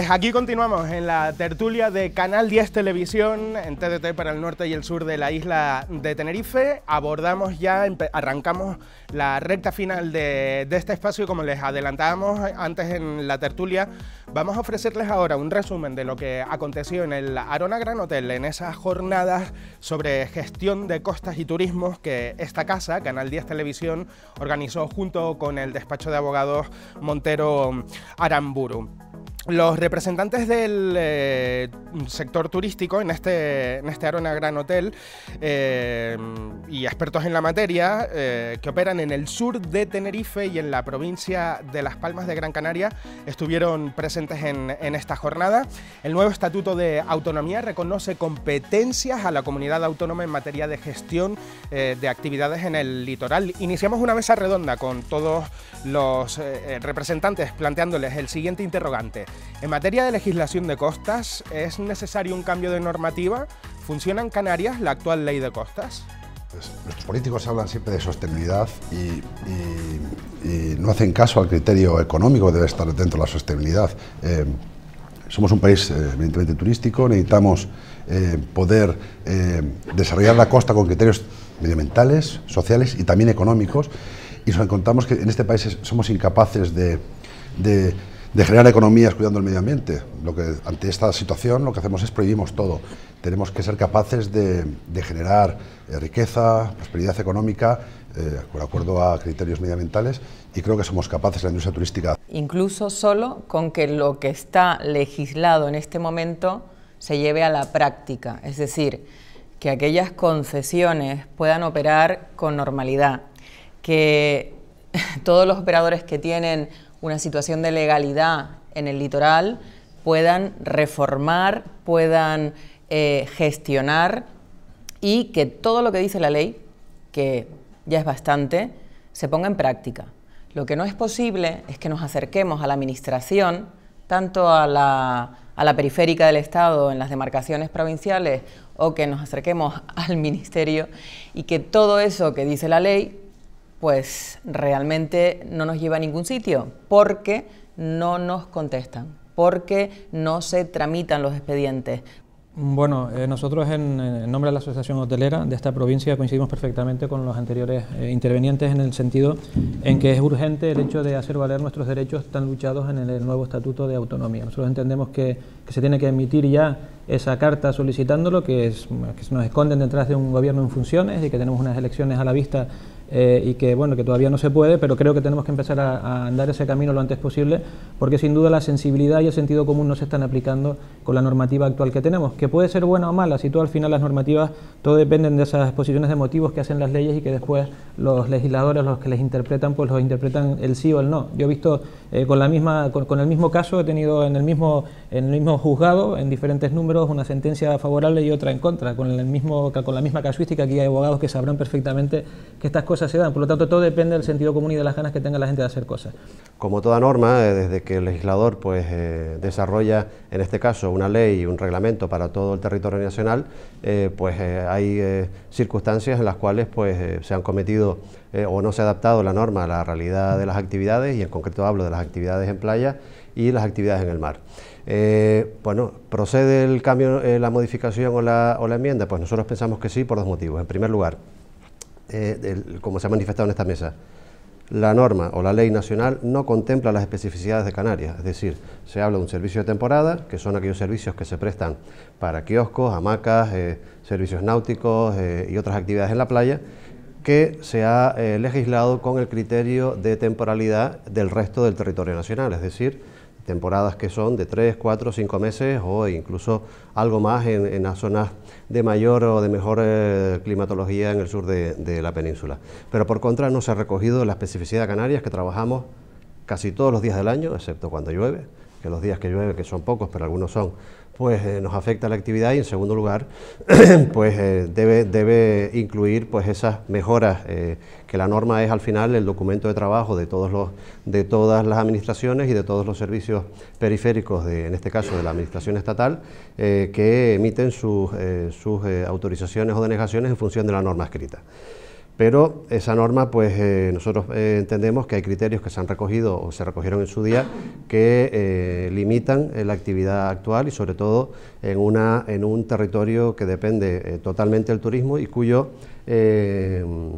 Pues aquí continuamos en la tertulia de Canal 10 Televisión en TDT para el norte y el sur de la isla de Tenerife. Abordamos ya, arrancamos la recta final de, este espacio y como les adelantábamos antes en la tertulia, vamos a ofrecerles ahora un resumen de lo que aconteció en el Arona Gran Hotel en esas jornadas sobre gestión de costas y turismo que esta casa, Canal 10 Televisión, organizó junto con el despacho de abogados Montero Aramburu los representantes del eh, sector turístico en este, en este Arona Gran Hotel eh, y expertos en la materia eh, que operan en el sur de Tenerife y en la provincia de Las Palmas de Gran Canaria estuvieron presentes en, en esta jornada. El nuevo Estatuto de Autonomía reconoce competencias a la comunidad autónoma en materia de gestión de actividades en el litoral. Iniciamos una mesa redonda con todos los representantes planteándoles el siguiente interrogante. En materia de legislación de costas, ¿es necesario un cambio de normativa? ¿Funciona en Canarias la actual ley de costas? Pues, nuestros políticos hablan siempre de sostenibilidad y, no hacen caso al criterio económico que debe estar dentro de la sostenibilidad. Eh, somos un país eh, evidentemente turístico, necesitamos eh, poder desarrollar la costa con criterios medioambientales, sociales y también económicos. Y nos encontramos que en este país somos incapaces de de generar economías cuidando el medio ambiente. Lo que, ante esta situación lo que hacemos es prohibimos todo. Tenemos que ser capaces de, generar eh, riqueza, prosperidad económica, eh, con acuerdo a criterios medioambientales, y creo que somos capaces la industria turística. Incluso solo con que lo que está legislado en este momento se lleve a la práctica, es decir, que aquellas concesiones puedan operar con normalidad, que todos los operadores que tienen una situación de legalidad en el litoral, puedan reformar, puedan eh, gestionar y que todo lo que dice la ley, que ya es bastante, se ponga en práctica. Lo que no es posible es que nos acerquemos a la Administración, tanto a la, a la periférica del Estado en las demarcaciones provinciales o que nos acerquemos al Ministerio y que todo eso que dice la ley pues realmente no nos lleva a ningún sitio, porque no nos contestan, porque no se tramitan los expedientes. Bueno, eh, nosotros en, nombre de la Asociación Hotelera de esta provincia coincidimos perfectamente con los anteriores eh, intervenientes en el sentido en que es urgente el hecho de hacer valer nuestros derechos tan luchados en el, nuevo Estatuto de Autonomía. Nosotros entendemos que, se tiene que emitir ya esa carta solicitándolo, que, es, que nos esconden detrás de un gobierno en funciones y que tenemos unas elecciones a la vista eh, y que, bueno, que todavía no se puede, pero creo que tenemos que empezar a, andar ese camino lo antes posible, porque sin duda la sensibilidad y el sentido común no se están aplicando con la normativa actual que tenemos, que puede ser buena o mala, si tú al final las normativas, todo dependen de esas exposiciones de motivos que hacen las leyes y que después los legisladores, los que les interpretan, pues los interpretan el sí o el no. Yo he visto eh, con, la misma, con, el mismo caso, he tenido en el mismo, en el mismo juzgado, en diferentes números, una sentencia favorable y otra en contra, con, el mismo, con la misma casuística, aquí hay abogados que sabrán perfectamente que estas cosas se dan. Por lo tanto, todo depende del sentido común y de las ganas que tenga la gente de hacer cosas. Como toda norma, eh, desde que el legislador pues, eh, desarrolla, en este caso, una ley y un reglamento para todo el territorio nacional, eh, pues hay circunstancias en las cuales pues, se han cometido o no se ha adaptado la norma a la realidad de las actividades, y en concreto hablo de las actividades en playa y las actividades en el mar. bueno, ¿procede el cambio, la modificación o la, o la enmienda? Pues nosotros pensamos que sí por dos motivos. En primer lugar, eh, como se ha manifestado en esta mesa, la norma o la ley nacional no contempla las especificidades de Canarias, es decir, se habla de un servicio de temporada, que son aquellos servicios que se prestan para kioscos, hamacas, eh, servicios náuticos eh, y otras actividades en la playa, que se ha legislado con el criterio de temporalidad del resto del territorio nacional, es decir, temporadas que son de tres, cuatro, cinco meses o incluso algo más en, en las zonas de mayor o de mejor eh, climatología en el sur de, de, la península. Pero por contra no se ha recogido la especificidad de Canarias que trabajamos casi todos los días del año, excepto cuando llueve, que los días que llueve, que son pocos, pero algunos son, pues eh, nos afecta la actividad y en segundo lugar pues eh, debe, incluir pues esas mejoras eh, que la norma es al final el documento de trabajo de todos los de todas las administraciones y de todos los servicios periféricos de, en este caso de la administración estatal que emiten sus autorizaciones o denegaciones en función de la norma escrita. Pero esa norma, pues eh, nosotros eh, entendemos que hay criterios que se han recogido o se recogieron en su día que eh, limitan la actividad actual y sobre todo en, una, en un territorio que depende totalmente del turismo y cuyo, mm,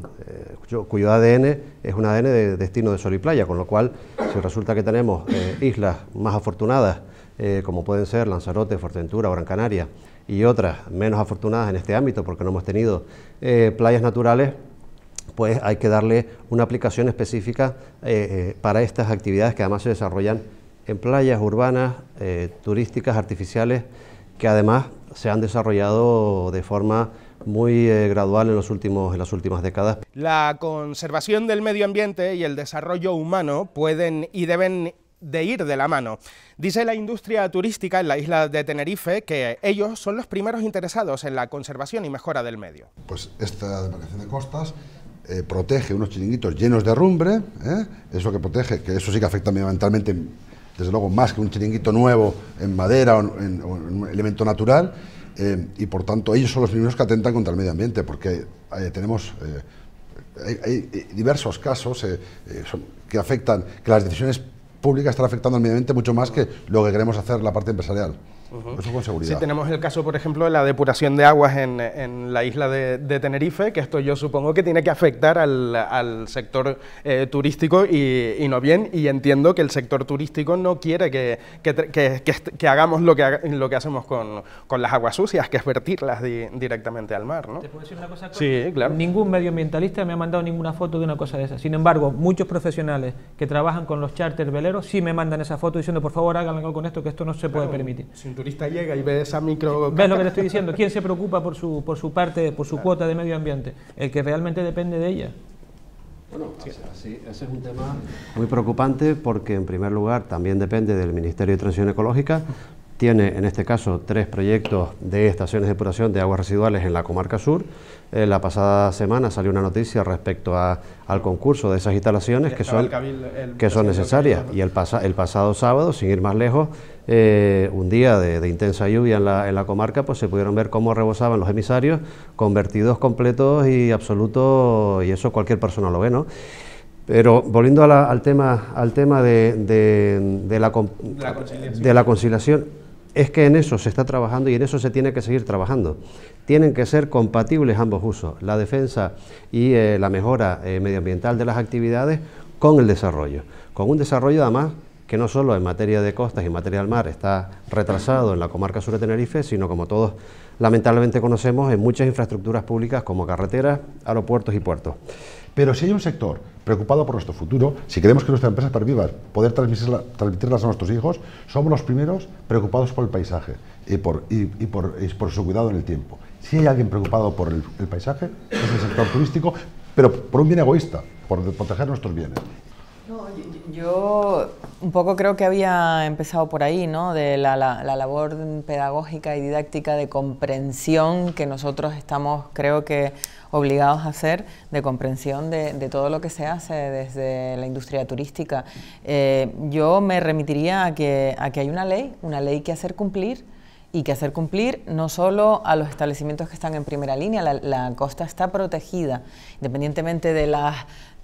ADN es un ADN de destino de sol y playa, con lo cual si resulta que tenemos islas más afortunadas como pueden ser Lanzarote, Fortentura, Gran Canaria y otras menos afortunadas en este ámbito porque no hemos tenido playas naturales, pues hay que darle una aplicación específica eh, eh, para estas actividades que además se desarrollan en playas urbanas, eh, turísticas, artificiales, que además se han desarrollado de forma muy gradual en, últimos, en las últimas décadas. La conservación del medio ambiente y el desarrollo humano pueden y deben de ir de la mano. Dice la industria turística en la isla de Tenerife que ellos son los primeros interesados en la conservación y mejora del medio. Pues esta demarcación de costas eh, protege unos chiringuitos llenos de rumbre, ¿eh? eso que protege, que eso sí que afecta medioambientalmente, desde luego, más que un chiringuito nuevo en madera o en, un elemento natural, eh, y por tanto ellos son los primeros que atentan contra el medio ambiente, porque tenemos... Hay, diversos casos que afectan, que las decisiones públicas están afectando al medio ambiente mucho más que lo que queremos hacer la parte empresarial. Si tenemos el caso, por ejemplo, de la depuración de aguas en, la isla de, Tenerife, que esto yo supongo que tiene que afectar al, sector eh, turístico y, no bien, y entiendo que el sector turístico no quiere que, hagamos lo que, lo que hacemos con, las aguas sucias, que es vertirlas directamente al mar, ¿no? ¿Te Sí, claro. Ningún medioambientalista me ha mandado ninguna foto de una cosa de esa. Sin embargo, muchos profesionales que trabajan con los charters veleros sí me mandan esa foto diciendo, por favor, hagan algo con esto, que esto no se puede permitir. Sin turista llega y ve esa micro... ¿Ves lo que le estoy diciendo? ¿Quién se preocupa por su, por su parte, por su cuota de medio ambiente? El que realmente depende de ella. Bueno, ese es un tema muy preocupante porque, en primer lugar, también depende del Ministerio de Transición Ecológica. Tiene, en este caso, tres proyectos de estaciones de depuración de aguas residuales en la comarca sur. Eh, la pasada semana salió una noticia respecto a, al concurso de esas instalaciones que son, que son necesarias. Y el, el pasado sábado, sin ir más lejos, eh, un día de, intensa lluvia en la, comarca, pues se pudieron ver cómo rebosaban los emisarios, convertidos completos y absolutos, y eso cualquier persona lo ve, ¿no? Pero volviendo al tema, al tema de, de, de la conciliación, es que en eso se está trabajando y en eso se tiene que seguir trabajando tienen que ser compatibles ambos usos, la defensa y eh, la mejora eh, medioambiental de las actividades con el desarrollo, con un desarrollo además que no solo en materia de costas y en materia del mar está retrasado en la comarca sur de Tenerife, sino como todos lamentablemente conocemos en muchas infraestructuras públicas como carreteras, aeropuertos y puertos. Pero si hay un sector preocupado por nuestro futuro, si queremos que nuestras empresas pervivan, poder transmitirlas a nuestros hijos, somos los primeros preocupados por el paisaje y por su cuidado en el tiempo. Si hay alguien preocupado por el, paisaje, es el sector turístico, pero por un bien egoísta, por proteger nuestros bienes. yo un poco creo que había empezado por ahí, ¿no? De la, labor pedagógica y didáctica de comprensión que nosotros estamos, creo que, obligados a hacer, de comprensión de, todo lo que se hace desde la industria turística. Eh, yo me remitiría a que, a que hay una ley, una ley que hacer cumplir y que hacer cumplir no solo a los establecimientos que están en primera línea, la, costa está protegida, independientemente de las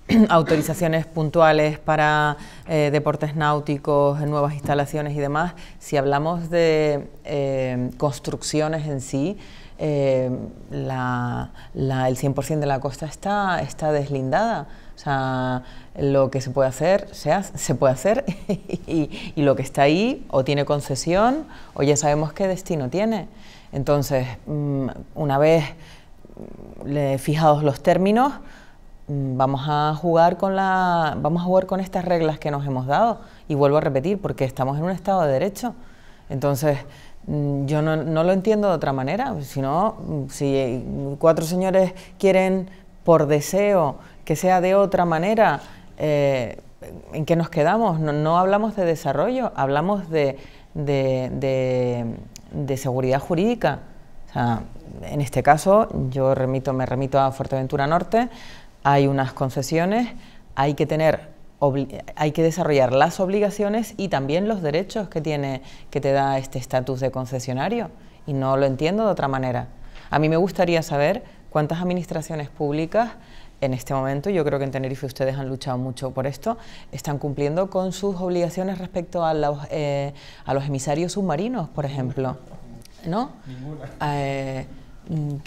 autorizaciones puntuales para eh, deportes náuticos, nuevas instalaciones y demás, si hablamos de eh, construcciones en sí, eh, el 100% de la costa está, está deslindada. O sea, lo que se puede hacer, se, se puede hacer y, y, lo que está ahí o tiene concesión o ya sabemos qué destino tiene. Entonces, mm, una vez mm, fijados los términos, mm, vamos a jugar con la vamos a jugar con estas reglas que nos hemos dado y vuelvo a repetir porque estamos en un estado de derecho. Entonces, Mm, yo no, lo entiendo de otra manera. Si mm, si eh, cuatro señores quieren por deseo que sea de otra manera, eh, ¿en qué nos quedamos? No, hablamos de desarrollo, hablamos de, seguridad jurídica. en este caso, yo remito, me remito a Fuerteventura Norte, hay unas concesiones, hay que tener hay que desarrollar las obligaciones y también los derechos que, tiene, que te da este estatus de concesionario. Y no lo entiendo de otra manera. A mí me gustaría saber cuántas administraciones públicas en este momento, yo creo que en Tenerife ustedes han luchado mucho por esto, están cumpliendo con sus obligaciones respecto a los, eh, a los emisarios submarinos, por ejemplo. ¿No? Eh,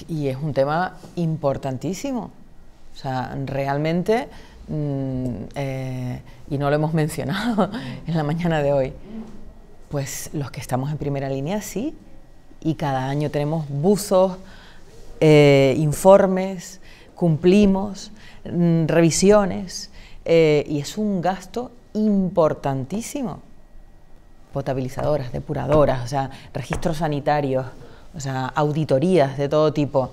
y es un tema importantísimo. O sea, realmente Mm, eh, y no lo hemos mencionado mm. en la mañana de hoy, pues los que estamos en primera línea sí, y cada año tenemos buzos, eh, informes, cumplimos, mm, revisiones, eh, y es un gasto importantísimo. Potabilizadoras, depuradoras, o sea, registros sanitarios, o sea, auditorías de todo tipo.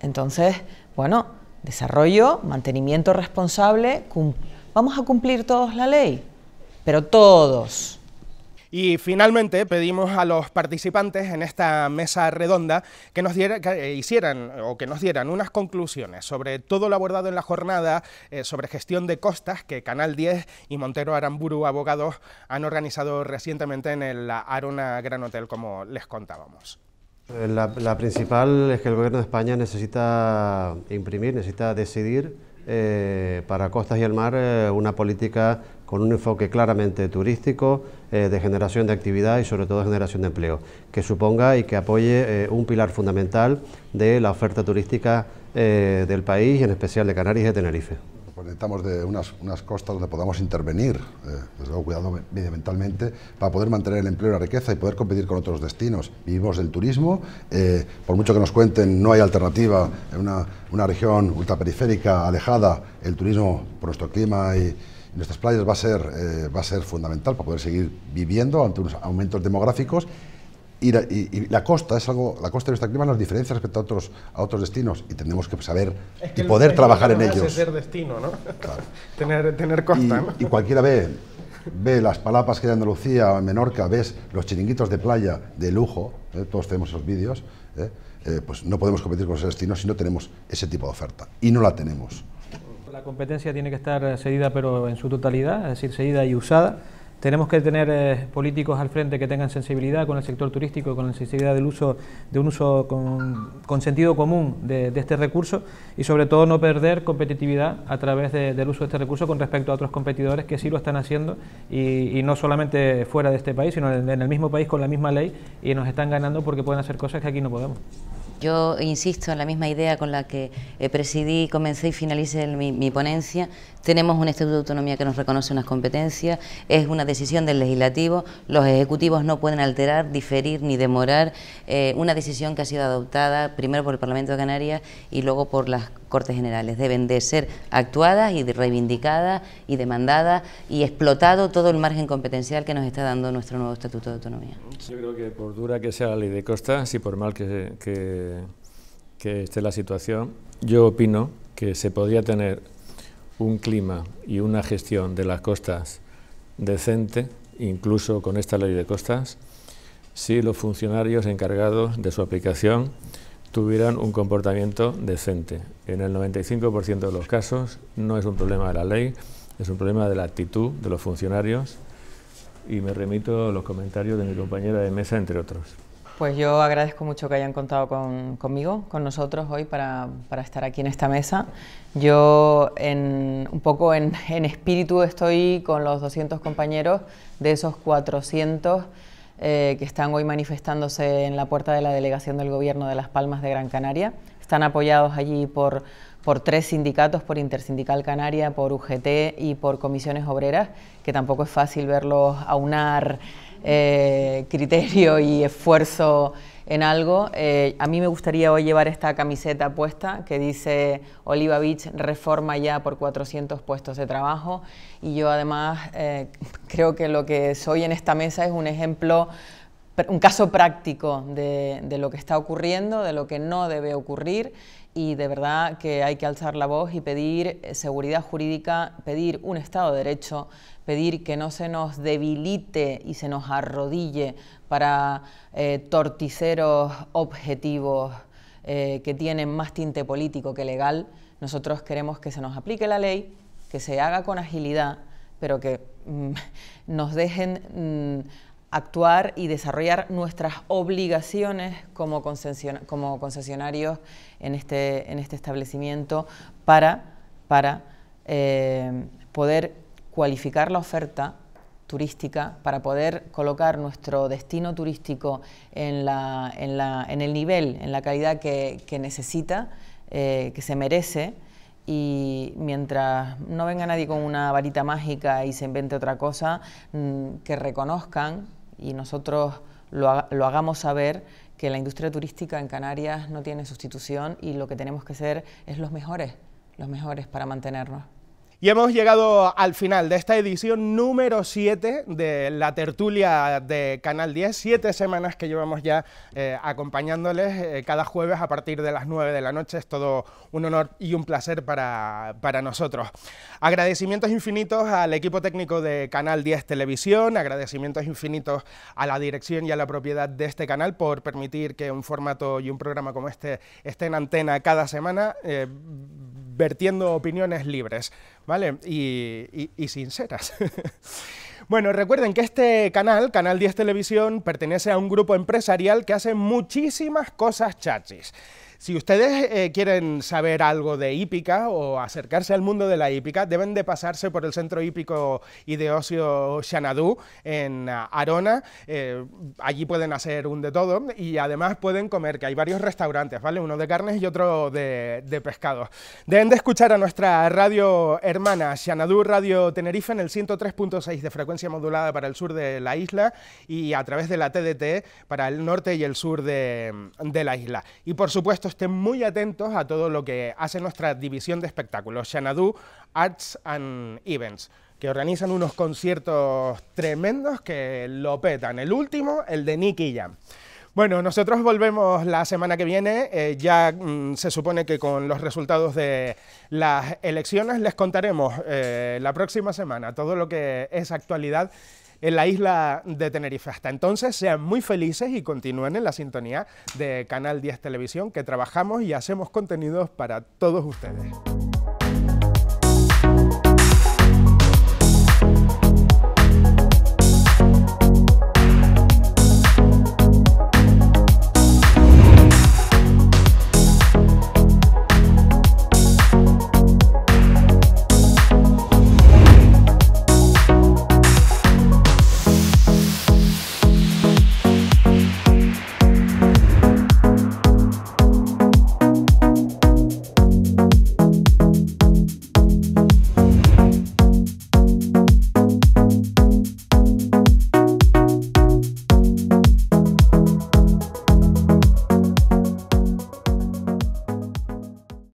Entonces, bueno, Desarrollo, mantenimiento responsable, vamos a cumplir todos la ley, pero todos. Y finalmente pedimos a los participantes en esta mesa redonda que nos hicieran o que nos dieran unas conclusiones sobre todo lo abordado en la jornada eh, sobre gestión de costas que Canal 10 y Montero Aramburu Abogados han organizado recientemente en el Arona Gran Hotel, como les contábamos. Eh, la, principal es que el Gobierno de España necesita imprimir, necesita decidir eh, para Costas y el Mar eh, una política con un enfoque claramente turístico, de generación de actividad y sobre todo de generación de empleo, que suponga y que apoye un pilar fundamental de la oferta turística del país en especial de Canarias y de Tenerife necesitamos de unas, costas donde podamos intervenir, eh, desde luego cuidado medioambientalmente, para poder mantener el empleo y la riqueza y poder competir con otros destinos. Vivimos del turismo, eh, por mucho que nos cuenten, no hay alternativa en una, una región ultraperiférica, alejada, el turismo por nuestro clima y, nuestras playas va a ser, eh, va a ser fundamental para poder seguir viviendo ante unos aumentos demográficos y la, costa es algo, la costa de nuestro clima nos diferencia respecto a otros, a otros destinos y tenemos que saber y poder trabajar en ellos. Es ser destino, ¿no? tener, tener costa, y, y cualquiera ve, ve las palapas que hay en Andalucía o en Menorca, ves los chiringuitos de playa de lujo, ¿eh? todos tenemos esos vídeos, ¿eh? Eh, pues no podemos competir con esos destinos si no tenemos ese tipo de oferta y no la tenemos. La competencia tiene que estar seguida pero en su totalidad, es decir, seguida y usada tenemos que tener eh, políticos al frente que tengan sensibilidad con el sector turístico, con la sensibilidad del uso, de un uso con, sentido común de, este recurso y sobre todo no perder competitividad a través del uso de este recurso con respecto a otros competidores que sí lo están haciendo y, no solamente fuera de este país, sino en, el mismo país con la misma ley y nos están ganando porque pueden hacer cosas que aquí no podemos. Yo insisto en la misma idea con la que eh, presidí, comencé y finalicé mi ponencia, tenemos un Estatuto de Autonomía que nos reconoce unas competencias, es una decisión del legislativo, los ejecutivos no pueden alterar, diferir ni demorar eh, una decisión que ha sido adoptada primero por el Parlamento de Canarias y luego por las Cortes Generales. Deben de ser actuadas y reivindicadas y demandadas y explotado todo el margen competencial que nos está dando nuestro nuevo Estatuto de Autonomía. Yo creo que por dura que sea la ley de costas y por mal que, que, que esté la situación, yo opino que se podría tener un clima y una gestión de las costas decente, incluso con esta ley de costas, si los funcionarios encargados de su aplicación tuvieran un comportamiento decente. En el 95% de los casos no es un problema de la ley, es un problema de la actitud de los funcionarios y me remito a los comentarios de mi compañera de mesa, entre otros. Pues yo agradezco mucho que hayan contado con, conmigo, con nosotros hoy para, estar aquí en esta mesa. Yo en, un poco en, espíritu estoy con los 200 compañeros de esos 400 eh, que están hoy manifestándose en la puerta de la delegación del Gobierno de Las Palmas de Gran Canaria. Están apoyados allí por por tres sindicatos, por Intersindical Canaria, por UGT y por Comisiones Obreras, que tampoco es fácil verlos aunar eh, criterio y esfuerzo en algo. Eh, a mí me gustaría hoy llevar esta camiseta puesta que dice Oliva Beach reforma ya por 400 puestos de trabajo y yo además eh, creo que lo que soy en esta mesa es un ejemplo un caso práctico de lo que está ocurriendo, de lo que no debe ocurrir y de verdad que hay que alzar la voz y pedir eh, seguridad jurídica, pedir un Estado de Derecho, pedir que no se nos debilite y se nos arrodille para eh, torticeros objetivos eh, que tienen más tinte político que legal. Nosotros queremos que se nos aplique la ley, que se haga con agilidad, pero que mm, nos dejen... Mm, actuar y desarrollar nuestras obligaciones como, concesionarios este, en este, establecimiento para, eh, poder cualificar la oferta turística, para poder colocar nuestro destino turístico en, el nivel, en la calidad que, necesita, eh, que se merece y mientras no venga nadie con una varita mágica y se invente otra cosa, mm, que reconozcan y nosotros lo, lo hagamos saber que la industria turística en Canarias no tiene sustitución y lo que tenemos que ser es los mejores, los mejores para mantenernos. Y hemos llegado al final de esta edición número 7 de la tertulia de Canal 10, siete semanas que llevamos ya eh, acompañándoles eh, cada jueves a partir de las 9 de la noche. Es todo un honor y un placer para, para nosotros. Agradecimientos infinitos al equipo técnico de Canal 10 Televisión, agradecimientos infinitos a la dirección y a la propiedad de este canal por permitir que un formato y un programa como este esté en antena cada semana, eh, vertiendo opiniones libres. ¿vale? Y, sinceras. bueno, recuerden que este canal, Canal 10 Televisión, pertenece a un grupo empresarial que hace muchísimas cosas chachis. Si ustedes eh, quieren saber algo de hípica o acercarse al mundo de la hípica, deben de pasarse por el Centro Hípico y de Ocio Xanadú en ah, Arona. Eh, allí pueden hacer un de todo y además pueden comer, que hay varios restaurantes, ¿vale? Uno de carnes y otro de, pescado. Deben de escuchar a nuestra radio hermana Xanadú Radio Tenerife en el 103.6 de frecuencia modulada para el sur de la isla y a través de la TDT para el norte y el sur de, de la isla. Y por supuesto, estén muy atentos a todo lo que hace nuestra división de espectáculos, Xanadu Arts and Events, que organizan unos conciertos tremendos que lo petan. El último, el de Nicky Jam. Bueno, nosotros volvemos la semana que viene. Eh, ya mm, se supone que con los resultados de las elecciones les contaremos eh, la próxima semana todo lo que es actualidad en la isla de Tenerife. Hasta entonces, sean muy felices y continúen en la sintonía de Canal 10 Televisión, que trabajamos y hacemos contenidos para todos ustedes.